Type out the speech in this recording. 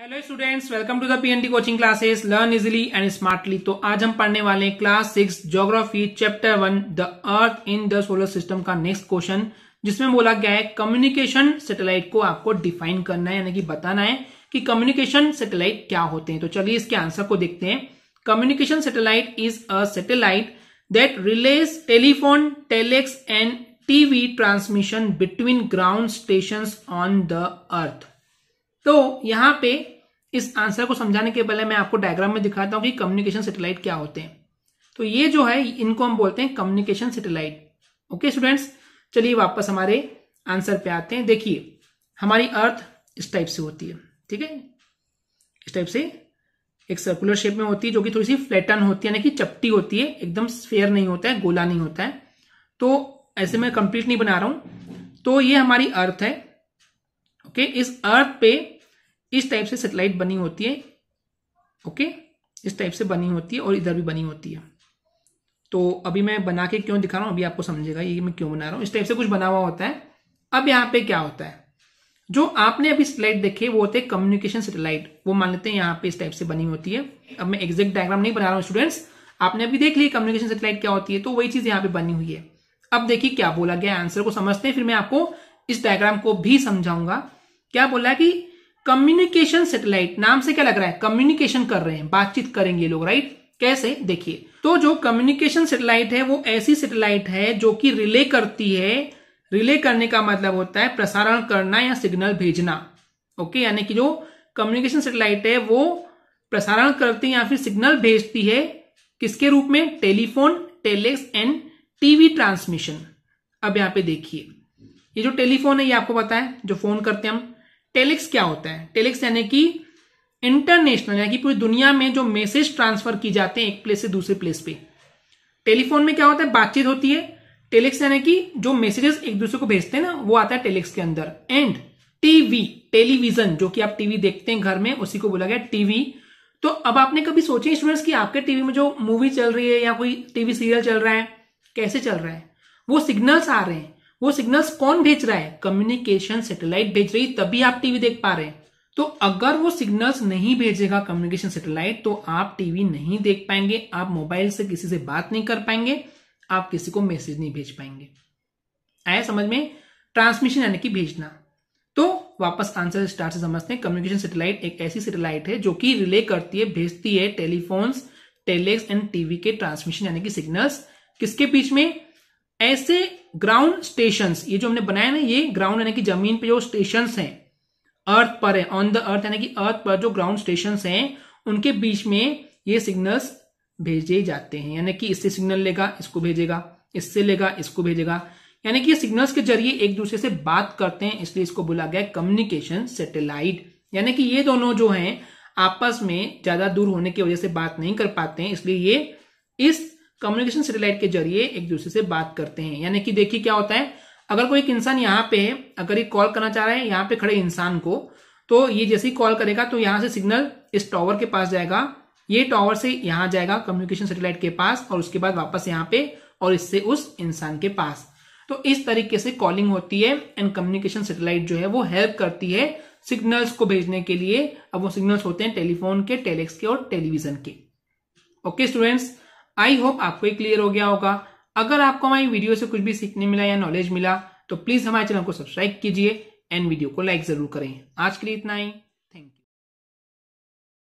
hello students welcome to the PNT coaching classes learn easily and smartly तो आज हम पढ़ने वाले हैं class six geography chapter one the earth in the solar system का next question जिसमें बोला गया है कम्युनिकेशन सैटेलाइट को आपको डिफाइन करना है यानी कि बताना है कि कम्युनिकेशन सैटेलाइट क्या होते हैं तो चलिए इसके आंसर को देखते हैं communication satellite is a satellite that relays telephone telex and TV transmission between ground station on the earth तो यहां पे इस आंसर को समझाने के पहले मैं आपको डायग्राम में दिखाता हूं कि कम्युनिकेशन सेटेलाइट क्या होते हैं तो ये जो है इनको हम बोलते हैं कम्युनिकेशन सेटेलाइट ओके स्टूडेंट्स चलिए वापस हमारे आंसर पे आते हैं देखिए हमारी अर्थ इस टाइप से होती है ठीक है इस टाइप से एक सर्कुलर शेप में होती है जो कि थोड़ी सी फ्लैटन होती है यानी कि चपटी होती है एकदम स्फेयर नहीं होता है गोला नहीं होता है तो ऐसे मैं कंप्लीट नहीं बना रहा हूं तो ये हमारी अर्थ है ओके इस अर्थ पे इस टाइप से सेटेलाइट बनी होती है ओके इस टाइप से बनी होती है और इधर भी बनी होती है तो अभी मैं बना के क्यों दिखा रहा हूँ अभी आपको समझेगा ये मैं क्यों बना रहा हूँ इस टाइप से कुछ बना हुआ होता है अब यहाँ पे क्या होता है जो आपने अभी सेटेलाइट देखे वो होते हैं कम्युनिकेशन सेटेलाइट वो मान लेते हैं यहाँ पे इस टाइप से बनी होती है अब मैं एग्जैक्ट डायग्राम नहीं बना रहा हूँ स्टूडेंट्स आपने अभी देख ली कम्युनिकेशन सेटेलाइट क्या होती है तो वही चीज यहाँ पे बनी हुई है अब देखिए क्या बोला गया आंसर को समझते हैं फिर मैं आपको इस डायग्राम को भी समझाऊंगा क्या बोला कि कम्युनिकेशन सेटेलाइट नाम से क्या लग रहा है कम्युनिकेशन कर रहे हैं बातचीत करेंगे लोग राइट कैसे देखिए तो जो कम्युनिकेशन सेटेलाइट है वो ऐसी सेटेलाइट है जो कि रिले करती है रिले करने का मतलब होता है प्रसारण करना या सिग्नल भेजना ओके यानी कि जो कम्युनिकेशन सेटेलाइट है वो प्रसारण करती है या फिर सिग्नल भेजती है किसके रूप में telephone telex and TV transmission अब यहां पे देखिए ये जो टेलीफोन है ये आपको पता है जो फोन करते हैं हम टेलिक्स क्या होता है टेलिक्स यानी कि इंटरनेशनल यानी कि पूरी दुनिया में जो मैसेज ट्रांसफर की जाते हैं एक प्लेस से दूसरे प्लेस पे टेलीफोन में क्या होता है बातचीत होती है टेलिक्स यानी कि जो मैसेजेस एक दूसरे को भेजते हैं ना वो आता है टेलिक्स के अंदर एंड टीवी टेलीविजन जो कि आप टीवी देखते हैं घर में उसी को बोला गया टीवी तो अब आपने कभी सोचे स्टूडेंट्स कि आपके टीवी में जो मूवी चल रही है या कोई टीवी सीरियल चल रहा है कैसे चल रहा है वो सिग्नल्स आ रहे हैं वो सिग्नल्स कौन भेज रहा है कम्युनिकेशन सैटेलाइट भेज रही तभी आप टीवी देख पा रहे हैं तो अगर वो सिग्नल्स नहीं भेजेगा कम्युनिकेशन सैटेलाइट तो आप टीवी नहीं देख पाएंगे आप मोबाइल से किसी से बात नहीं कर पाएंगे आप किसी को मैसेज नहीं भेज पाएंगे आया समझ में ट्रांसमिशन यानी कि भेजना तो वापस आंसर स्टार से समझते हैं कम्युनिकेशन सेटेलाइट एक ऐसी सेटेलाइट है जो कि रिले करती है भेजती है टेलीफोन्स टेलेक्स एंड टीवी के ट्रांसमिशन यानी कि सिग्नल्स किसके बीच में ऐसे ग्राउंड स्टेशन ये जो हमने बनाए ना ये ग्राउंड यानी कि जमीन पे जो स्टेशन हैं अर्थ पर है ऑन द अर्थ यानी कि अर्थ पर जो ग्राउंड स्टेशन हैं उनके बीच में ये सिग्नल्स भेजे जाते हैं यानी कि इससे सिग्नल लेगा इसको भेजेगा इससे लेगा इसको भेजेगा यानी कि ये सिग्नल्स के जरिए एक दूसरे से बात करते हैं इसलिए इसको बोला गया कम्युनिकेशन सेटेलाइट यानी कि ये दोनों जो हैं आपस में ज्यादा दूर होने की वजह से बात नहीं कर पाते हैं इसलिए ये इस कम्युनिकेशन सेटेलाइट के जरिए एक दूसरे से बात करते हैं यानी कि देखिए क्या होता है अगर कोई इंसान यहाँ पे है अगर ये कॉल करना चाह रहा है यहाँ पे खड़े इंसान को तो ये जैसे ही कॉल करेगा तो यहाँ से सिग्नल इस टॉवर के पास जाएगा ये टॉवर से यहाँ जाएगा कम्युनिकेशन सेटेलाइट के पास और उसके बाद वापस यहाँ पे और इससे उस इंसान के पास तो इस तरीके से कॉलिंग होती है एंड कम्युनिकेशन सेटेलाइट जो है वो हेल्प करती है सिग्नल्स को भेजने के लिए अब वो सिग्नल्स होते हैं टेलीफोन के टेलेक्स के और टेलीविजन के ओके स्टूडेंट्स आई होप आपको ही क्लियर हो गया होगा अगर आपको हमारी वीडियो से कुछ भी सीखने मिला या नॉलेज मिला तो प्लीज हमारे चैनल को सब्सक्राइब कीजिए एंड वीडियो को लाइक जरूर करें आज के लिए इतना ही